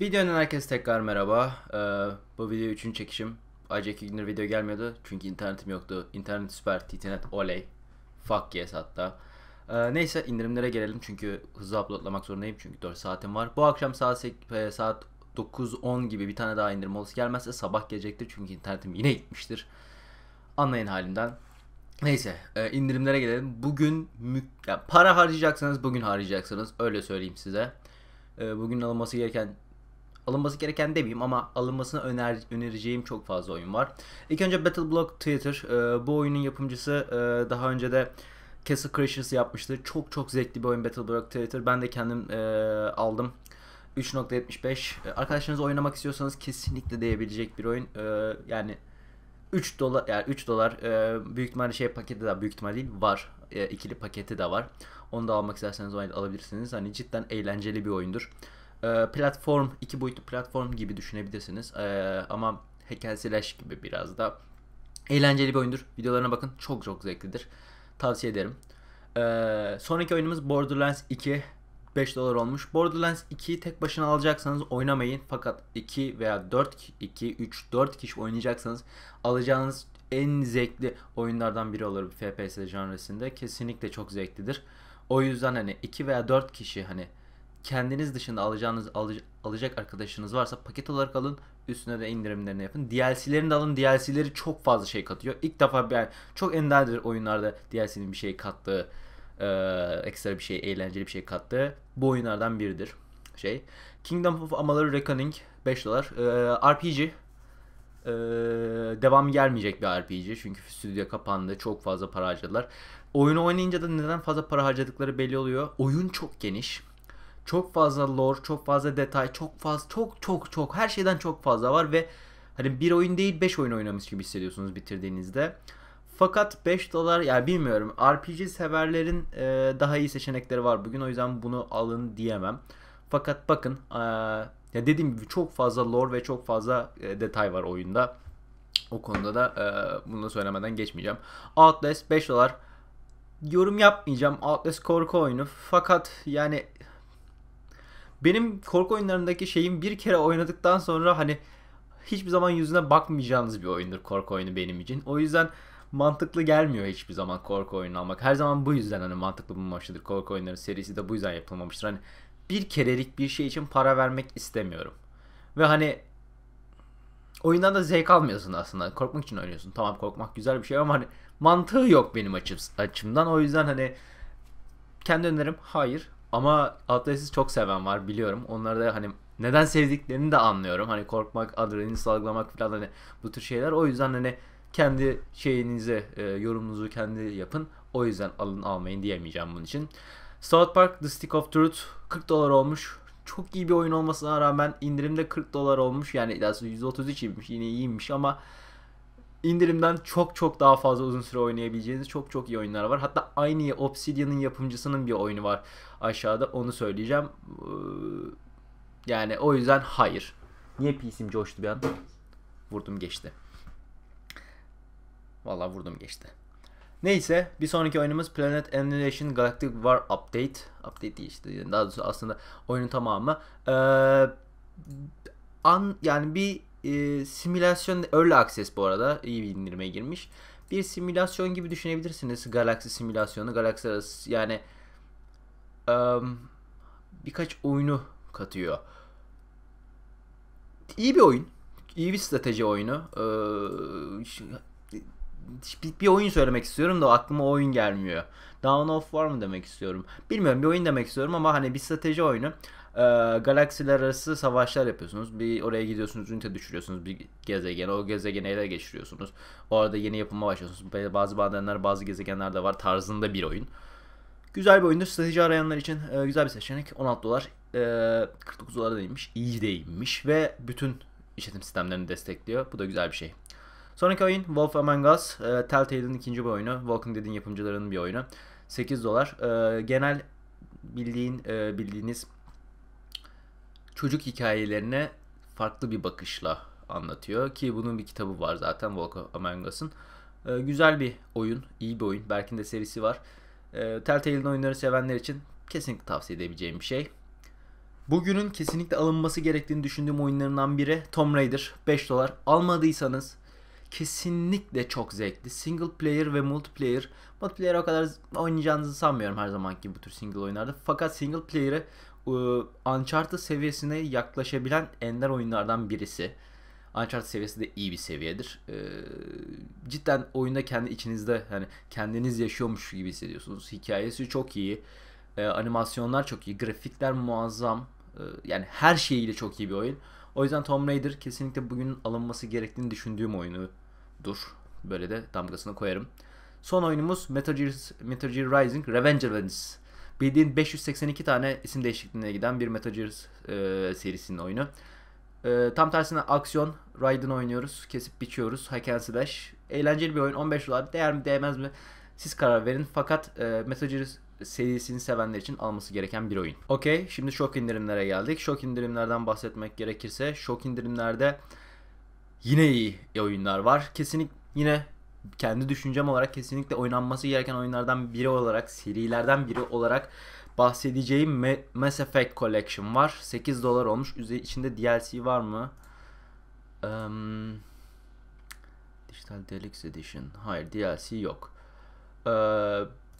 Videonun herkes tekrar merhaba. Ee, bu video üçüncü çekişim. Acı iki gündür video gelmiyordu çünkü internetim yoktu. İnternet süper, internet oley. Fuck yes hatta. Ee, neyse indirimlere gelelim çünkü hızlı uploadlamak zorundayım çünkü 4 saatim var. Bu akşam saat, e, saat 9-10 gibi bir tane daha indirim olası gelmezse sabah gelecektir çünkü internetim yine gitmiştir. Anlayın halimden. Neyse e, indirimlere gelelim. Bugün ya para harcayacaksanız bugün harcayacaksınız öyle söyleyeyim size. E, bugün alınması gereken alınması gereken demeyeyim ama alınmasını öner önereceğim çok fazla oyun var. İlk önce Battle Block Theater. E, bu oyunun yapımcısı e, daha önce de Castle Crashers yapmıştı. Çok çok zevkli bir oyun Battle Block Theater. Ben de kendim e, aldım. 3.75. E, Arkadaşlarınız oynamak istiyorsanız kesinlikle değebilecek bir oyun. Ee, yani 3 dolar yani 3 dolar e, büyük ihtimalle şey paketi de büyük ihtimal değil var. E, ikili paketi de var. Onu da almak isterseniz alabilirsiniz. Hani cidden eğlenceli bir oyundur. Ee, platform, iki boyutlu platform gibi düşünebilirsiniz. Ee, ama hack slash gibi biraz da. Eğlenceli bir oyundur. Videolarına bakın. Çok çok zevklidir. Tavsiye ederim. Ee, sonraki oyunumuz Borderlands 2. 5 dolar olmuş. Borderlands 2'yi tek başına alacaksanız oynamayın. Fakat 2 veya 4, 2, 3, 4 kişi oynayacaksanız alacağınız en zevkli oyunlardan biri olur FPS janresinde. Kesinlikle çok zevklidir. O yüzden hani 2 veya 4 kişi hani kendiniz dışında alacağınız alıc- alacak arkadaşınız varsa paket olarak alın. Üstüne de indirimlerini yapın. DLC'lerini de alın. DLC'leri çok fazla şey katıyor. İlk defa yani çok enderdir oyunlarda DLC'nin bir şey kattığı, e, ekstra bir şey, eğlenceli bir şey kattığı bu oyunlardan biridir. Şey. Kingdom of Amalur Reckoning 5 dolar. E, RPG ee, devam gelmeyecek bir RPG çünkü stüdyo kapandı çok fazla para harcadılar. Oyunu oynayınca da neden fazla para harcadıkları belli oluyor. Oyun çok geniş çok fazla lore, çok fazla detay, çok fazla çok çok çok her şeyden çok fazla var ve hani bir oyun değil 5 oyun oynamış gibi hissediyorsunuz bitirdiğinizde. Fakat 5 dolar yani bilmiyorum RPG severlerin e, daha iyi seçenekleri var bugün o yüzden bunu alın diyemem. Fakat bakın e, ya dediğim gibi çok fazla lore ve çok fazla e, detay var oyunda. O konuda da e, bunu da söylemeden geçmeyeceğim. Outlast 5 dolar yorum yapmayacağım. Outlast korku oyunu. Fakat yani benim korku oyunlarındaki şeyim bir kere oynadıktan sonra hani hiçbir zaman yüzüne bakmayacağınız bir oyundur korku oyunu benim için. O yüzden mantıklı gelmiyor hiçbir zaman korku oyunu almak. Her zaman bu yüzden hani mantıklı bulmamıştır. Korku oyunları serisi de bu yüzden yapılmamıştır. Hani bir kerelik bir şey için para vermek istemiyorum. Ve hani oyundan da zevk almıyorsun aslında. Korkmak için oynuyorsun. Tamam korkmak güzel bir şey ama hani mantığı yok benim açım, açımdan. O yüzden hani kendi önerim hayır ama Atlas'ı çok seven var biliyorum. Onları da hani neden sevdiklerini de anlıyorum. Hani korkmak, adrenalin salgılamak falan hani bu tür şeyler. O yüzden hani kendi şeyinize e, yorumunuzu kendi yapın. O yüzden alın almayın diyemeyeceğim bunun için. South Park The Stick of Truth 40 dolar olmuş. Çok iyi bir oyun olmasına rağmen indirimde 40 dolar olmuş. Yani aslında %33 iyiymiş yine iyiymiş ama indirimden çok çok daha fazla uzun süre oynayabileceğiniz çok çok iyi oyunlar var. Hatta aynı Obsidian'ın yapımcısının bir oyunu var aşağıda onu söyleyeceğim. Ee, yani o yüzden hayır. Niye PC'm coştu bir an? Vurdum geçti. Valla vurdum geçti. Neyse bir sonraki oyunumuz Planet Annihilation Galactic War Update. Update değil işte daha doğrusu aslında oyunun tamamı. Ee, an, yani bir e, simülasyon Early Access bu arada iyi bir indirime girmiş. Bir simülasyon gibi düşünebilirsiniz Galaksi simülasyonu. Galaxy arası yani um, birkaç oyunu katıyor. İyi bir oyun. İyi bir strateji oyunu. Ee, bir, bir oyun söylemek istiyorum da aklıma oyun gelmiyor. Down of war mı demek istiyorum. Bilmiyorum bir oyun demek istiyorum ama hani bir strateji oyunu e, galaksiler arası savaşlar yapıyorsunuz. Bir oraya gidiyorsunuz, ünite düşürüyorsunuz bir gezegene. O gezegeni ele geçiriyorsunuz. Orada yeni yapıma başlıyorsunuz. Bazı badenler, bazı gezegenlerde var tarzında bir oyun. Güzel bir oyundur. Strateji arayanlar için e, güzel bir seçenek. 16 dolar, e, 49 dolara değinmiş. İyi değinmiş ve bütün işletim sistemlerini destekliyor. Bu da güzel bir şey. Sonraki oyun Wolf Among Us. E, Telltale'in ikinci bir oyunu. Walking Dead'in yapımcılarının bir oyunu. 8 dolar. E, genel bildiğin e, bildiğiniz çocuk hikayelerine farklı bir bakışla anlatıyor. Ki bunun bir kitabı var zaten Volko Amangas'ın. Ee, güzel bir oyun, iyi bir oyun. Berk'in de serisi var. Ee, Telltale'in oyunları sevenler için kesinlikle tavsiye edebileceğim bir şey. Bugünün kesinlikle alınması gerektiğini düşündüğüm oyunlarından biri Tomb Raider. 5 dolar. Almadıysanız kesinlikle çok zevkli. Single player ve multiplayer. Multiplayer o kadar oynayacağınızı sanmıyorum her zamanki bu tür single oyunlarda. Fakat single player'ı e, Uncharted seviyesine yaklaşabilen ender oyunlardan birisi. Uncharted seviyesi de iyi bir seviyedir. Ee, cidden oyunda kendi içinizde hani kendiniz yaşıyormuş gibi hissediyorsunuz. Hikayesi çok iyi. Ee, animasyonlar çok iyi. Grafikler muazzam. Ee, yani her şeyiyle çok iyi bir oyun. O yüzden Tomb Raider kesinlikle bugün alınması gerektiğini düşündüğüm oyunudur. Böyle de damgasını koyarım. Son oyunumuz Metal Gear, Metal Gear Rising Revengeance bildiğin 582 tane isim değişikliğine giden bir Metal Gear e, serisinin oyunu. E, tam tersine aksiyon, Raiden oynuyoruz, kesip biçiyoruz, hack and slash. Eğlenceli bir oyun, 15 dolar. Değer mi değmez mi? Siz karar verin. Fakat e, Metal Gear serisini sevenler için alması gereken bir oyun. Okey, şimdi şok indirimlere geldik. Şok indirimlerden bahsetmek gerekirse şok indirimlerde yine iyi oyunlar var. Kesinlikle yine kendi düşüncem olarak kesinlikle oynanması gereken oyunlardan biri olarak, serilerden biri olarak bahsedeceğim Mass Effect Collection var. 8 dolar olmuş. Üzeri içinde DLC var mı? Um, Digital Deluxe Edition. Hayır DLC yok. Ee,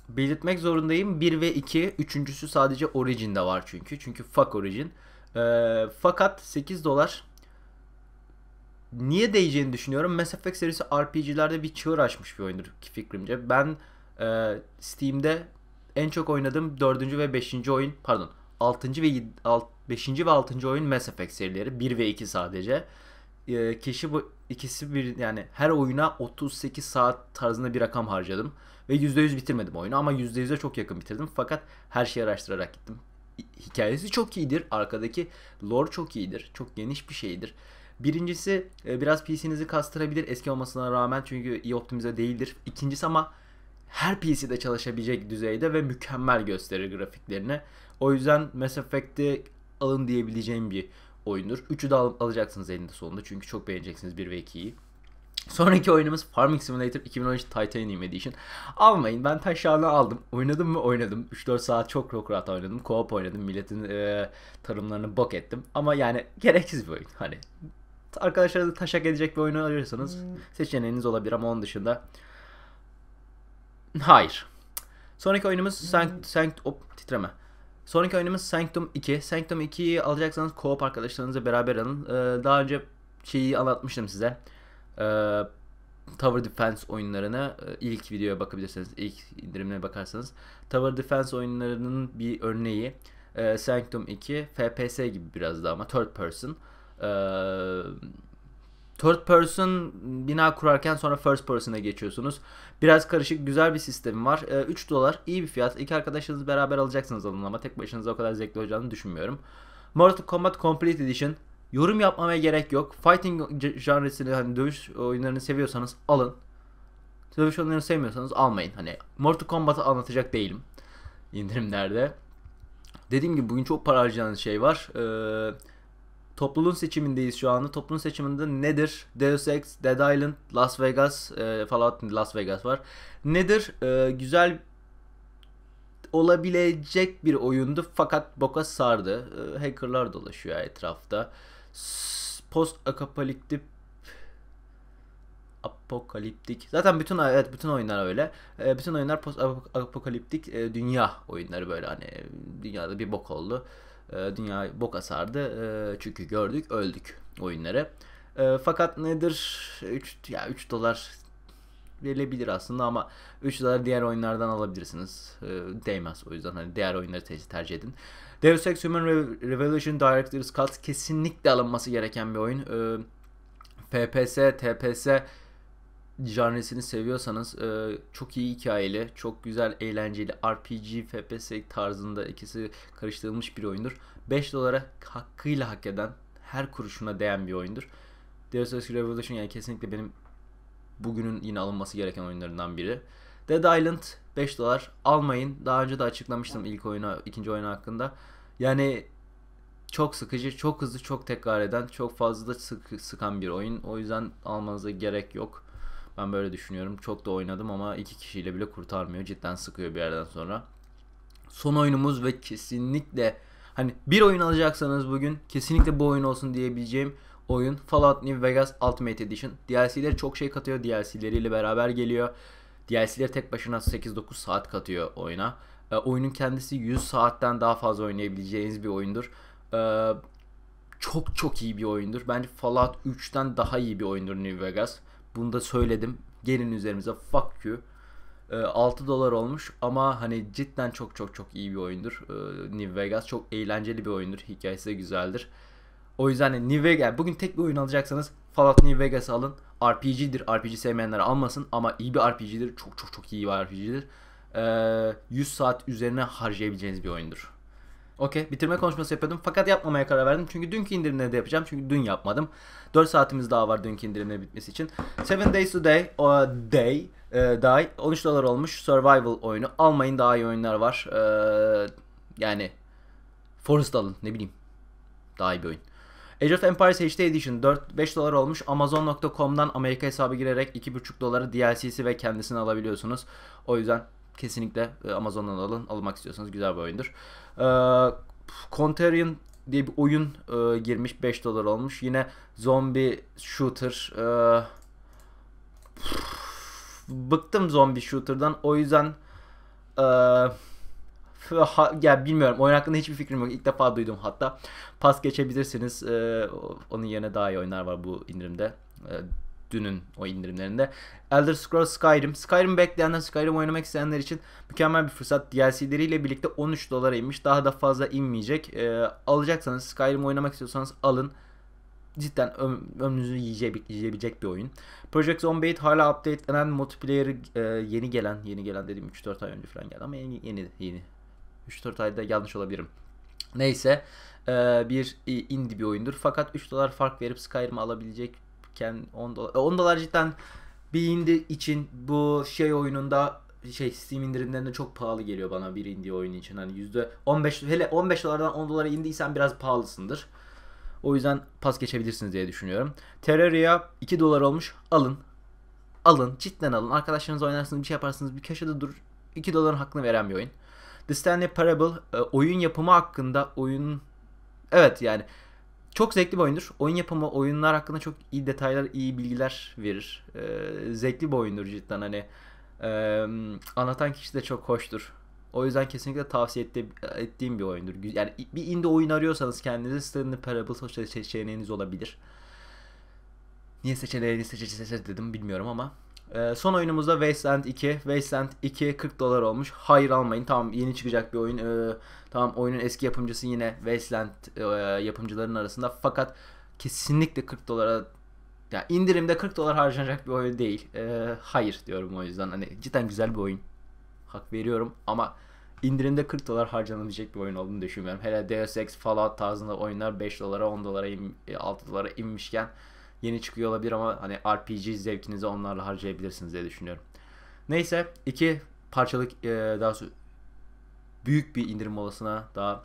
belirtmek zorundayım. 1 ve 2. Üçüncüsü sadece Origin'de var çünkü. Çünkü fuck Origin. Ee, fakat 8 dolar niye değeceğini düşünüyorum. Mass Effect serisi RPG'lerde bir çığır açmış bir oyundur ki fikrimce. Ben e, Steam'de en çok oynadığım 4. ve 5. oyun pardon 6. ve 6, 5. ve 6. oyun Mass Effect serileri 1 ve 2 sadece. E, kişi bu ikisi bir yani her oyuna 38 saat tarzında bir rakam harcadım ve %100 bitirmedim oyunu ama %100'e çok yakın bitirdim fakat her şeyi araştırarak gittim. Hikayesi çok iyidir. Arkadaki lore çok iyidir. Çok geniş bir şeydir. Birincisi e, biraz PC'nizi kastırabilir eski olmasına rağmen çünkü iyi optimize değildir. İkincisi ama her PC'de çalışabilecek düzeyde ve mükemmel gösterir grafiklerini. O yüzden Mass Effect'i alın diyebileceğim bir oyundur. Üçü de al- alacaksınız elinde sonunda çünkü çok beğeneceksiniz 1 ve 2'yi. Sonraki oyunumuz Farming Simulator 2013 Titanium Edition. Almayın ben taşlarını aldım. Oynadım mı oynadım. 3-4 saat çok çok rahat oynadım. Co-op oynadım. Milletin e, tarımlarını bok ettim. Ama yani gereksiz bir oyun. Hani arkadaşlarınızı taşak edecek bir oyunu arıyorsanız hmm. seçeneğiniz olabilir ama onun dışında hayır. Sonraki oyunumuz hmm. Sanct Sanct op titreme. Sonraki oyunumuz Sanctum 2. Sanctum 2'yi alacaksanız co-op arkadaşlarınızla beraber alın. Ee, daha önce şeyi anlatmıştım size. Ee, Tower Defense oyunlarına e, ilk videoya bakabilirsiniz. İlk indirimine bakarsanız. Tower Defense oyunlarının bir örneği. Ee, Sanctum 2 FPS gibi biraz daha ama third person third person bina kurarken sonra first person'a geçiyorsunuz. Biraz karışık güzel bir sistemi var. 3 dolar iyi bir fiyat. İki arkadaşınız beraber alacaksınız alın ama tek başınıza o kadar zevkli olacağını düşünmüyorum. Mortal Kombat Complete Edition Yorum yapmamaya gerek yok. Fighting janresini hani dövüş oyunlarını seviyorsanız alın. Dövüş oyunlarını sevmiyorsanız almayın. Hani Mortal Kombat'ı anlatacak değilim indirimlerde. Dediğim gibi bugün çok para harcayan şey var. Ee, Topluluğun seçimindeyiz şu anı. Topluluğun seçiminde nedir? Deus Ex, Dead Island, Las Vegas, e, Fallout Las Vegas var. Nedir? E, güzel olabilecek bir oyundu fakat boka sardı. E, hackerlar dolaşıyor etrafta. Post apokaliptik apokaliptik. Zaten bütün evet bütün oyunlar öyle. E, bütün oyunlar post apokaliptik e, dünya oyunları böyle hani dünyada bir bok oldu. E, dünya boka sardı. E, ee, çünkü gördük öldük oyunlara. E, ee, fakat nedir? 3 ya 3 dolar verilebilir aslında ama 3 dolar diğer oyunlardan alabilirsiniz. E, değmez o yüzden hani diğer oyunları tercih, edin. Deus Ex Human Re Revolution Director's Cut kesinlikle alınması gereken bir oyun. E, FPS, TPS janresini seviyorsanız e, çok iyi hikayeli, çok güzel eğlenceli RPG, FPS tarzında ikisi karıştırılmış bir oyundur. 5 dolara hakkıyla hak eden, her kuruşuna değen bir oyundur. Deus Ex Revolution yani kesinlikle benim bugünün yine alınması gereken oyunlarından biri. Dead Island 5 dolar almayın. Daha önce de açıklamıştım ilk oyuna, ikinci oyuna hakkında. Yani çok sıkıcı, çok hızlı, çok tekrar eden, çok fazla sık, sıkan bir oyun. O yüzden almanıza gerek yok. Ben böyle düşünüyorum. Çok da oynadım ama iki kişiyle bile kurtarmıyor. Cidden sıkıyor bir yerden sonra. Son oyunumuz ve kesinlikle hani bir oyun alacaksanız bugün kesinlikle bu oyun olsun diyebileceğim oyun Fallout New Vegas Ultimate Edition. DLC'leri çok şey katıyor. DLC'leriyle beraber geliyor. DLC'leri tek başına 8-9 saat katıyor oyuna. E, oyunun kendisi 100 saatten daha fazla oynayabileceğiniz bir oyundur. E, çok çok iyi bir oyundur. Bence Fallout 3'ten daha iyi bir oyundur New Vegas. Bunu da söyledim. Gelin üzerimize fuck you. 6 ee, dolar olmuş ama hani cidden çok çok çok iyi bir oyundur. Ee, New Vegas çok eğlenceli bir oyundur. Hikayesi de güzeldir. O yüzden de hani New Vegas bugün tek bir oyun alacaksanız Fallout New Vegas alın. RPG'dir. RPG sevmeyenler almasın ama iyi bir RPG'dir. Çok çok çok iyi bir RPG'dir. 100 ee, saat üzerine harcayabileceğiniz bir oyundur. Okey bitirme konuşması yapıyordum fakat yapmamaya karar verdim. Çünkü dünkü indirimleri de yapacağım. Çünkü dün yapmadım. 4 saatimiz daha var dünkü indirimleri bitmesi için. 7 Days to Day, o Day e, Die 13 dolar olmuş survival oyunu. Almayın daha iyi oyunlar var. E, yani Forest alın ne bileyim. Daha iyi bir oyun. Age of Empires HD Edition 4-5 dolar olmuş. Amazon.com'dan Amerika hesabı girerek 2,5 doları DLC'si ve kendisini alabiliyorsunuz. O yüzden Kesinlikle e, Amazon'dan alın. Almak istiyorsanız güzel bir oyundur. E, Contrarian diye bir oyun e, girmiş 5 dolar olmuş. Yine zombi shooter e, bıktım zombi shooter'dan. O yüzden e, ha, ya bilmiyorum. Oyun hakkında hiçbir fikrim yok. İlk defa duydum hatta. Pas geçebilirsiniz. E, onun yerine daha iyi oyunlar var bu indirimde. E, dünün o indirimlerinde. Elder Scrolls Skyrim. Skyrim bekleyenler, Skyrim oynamak isteyenler için mükemmel bir fırsat. DLC'leriyle birlikte 13 dolara inmiş. Daha da fazla inmeyecek. Ee, alacaksanız, Skyrim oynamak istiyorsanız alın cidden öm ömrünüzü yiyecek, yiyebilecek bir oyun. Project Zomboid hala updatelenen multiplayer e, yeni gelen, yeni gelen dedim 3-4 ay önce falan geldi ama yeni yeni yeni. 3-4 ayda yanlış olabilirim. Neyse e, bir indie bir oyundur fakat 3 dolar fark verip Skyrim'i alabilecek Ken 10 dolar, 10 e, dolar cidden bir indie için bu şey oyununda şey Steam indirimlerinde çok pahalı geliyor bana bir indie oyun için. Hani yüzde 15 hele 15 dolardan 10 dolara indiysen biraz pahalısındır. O yüzden pas geçebilirsiniz diye düşünüyorum. Terraria 2 dolar olmuş. Alın. Alın. Cidden alın. arkadaşlarınız oynarsınız bir şey yaparsınız. Bir köşede dur. 2 doların hakkını veren bir oyun. The Stanley Parable e, oyun yapımı hakkında oyun evet yani çok zevkli bir oyundur. Oyun yapımı, oyunlar hakkında çok iyi detaylar, iyi bilgiler verir. Ee, zevkli bir oyundur cidden hani. Ee, anlatan kişi de çok hoştur. O yüzden kesinlikle tavsiye etti, ettiğim bir oyundur. Yani bir indie oyun arıyorsanız kendinize Stanley Parable seçeneğiniz olabilir. Niye seçeneğini seçeceğiz dedim bilmiyorum ama e, son oyunumuzda Wasteland 2. Wasteland 2 40 dolar olmuş. Hayır almayın. Tamam yeni çıkacak bir oyun. E, tamam oyunun eski yapımcısı yine Wasteland e, yapımcıların arasında. Fakat kesinlikle 40 dolara yani indirimde 40 dolar harcanacak bir oyun değil. E, hayır diyorum o yüzden. Hani cidden güzel bir oyun. Hak veriyorum ama indirimde 40 dolar harcanabilecek bir oyun olduğunu düşünmüyorum. Hele Deus Ex Fallout tarzında oyunlar 5 dolara 10 dolara 6 e, dolara inmişken yeni çıkıyor olabilir ama hani RPG zevkinizi onlarla harcayabilirsiniz diye düşünüyorum. Neyse iki parçalık e, daha büyük bir indirim molasına daha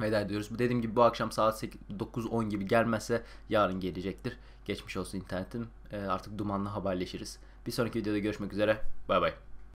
veda ediyoruz. Dediğim gibi bu akşam saat 9-10 gibi gelmezse yarın gelecektir. Geçmiş olsun internetim. E, artık dumanla haberleşiriz. Bir sonraki videoda görüşmek üzere. Bay bay.